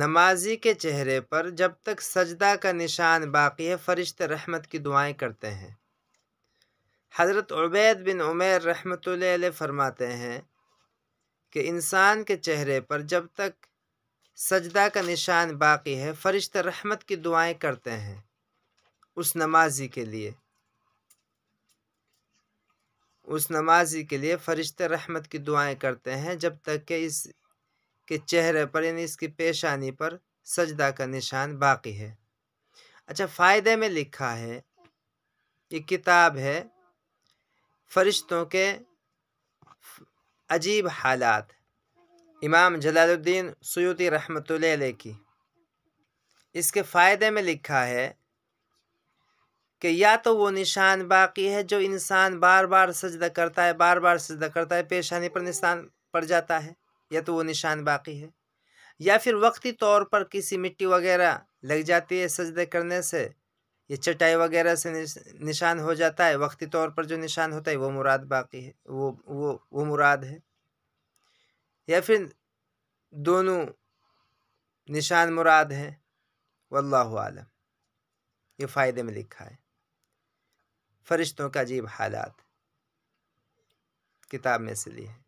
नमाजी के चेहरे पर जब तक सजदा का निशान बाकी है फ़रिश्त रहमत की दुआएं करते हैं हज़रत उबैद बिन उमेर रहमत फरमाते हैं कि इंसान के चेहरे पर जब तक सजदा का निशान बाकी है फ़रिश्त रहमत की दुआएं करते हैं उस नमाजी के लिए उस नमाजी के लिए फ़रिश्त रहमत की दुआएं करते हैं जब तक कि इस के चेहरे पर यानी इसकी पेशानी पर सजदा का निशान बाकी है अच्छा फ़ायदे में लिखा है ये किताब है फरिश्तों के अजीब हालात इमाम जलालुद्दीन सयूती रहमत की इसके फ़ायदे में लिखा है कि या तो वो निशान बाकी है जो इंसान बार बार सजदा करता है बार बार सजदा करता है पेशानी पर निशान पड़ जाता है या तो वो निशान बाकी है या फिर वक्ती तौर पर किसी मिट्टी वगैरह लग जाती है सजदे करने से या चटाई वगैरह से निशान हो जाता है वक्ती तौर पर जो निशान होता है वो मुराद बाकी है वो वो वो मुराद है या फिर दोनों निशान मुराद हैं वल्लाहु आलम ये फ़ायदे में लिखा है फरिश्तों का अजीब हालात किताब में से लिए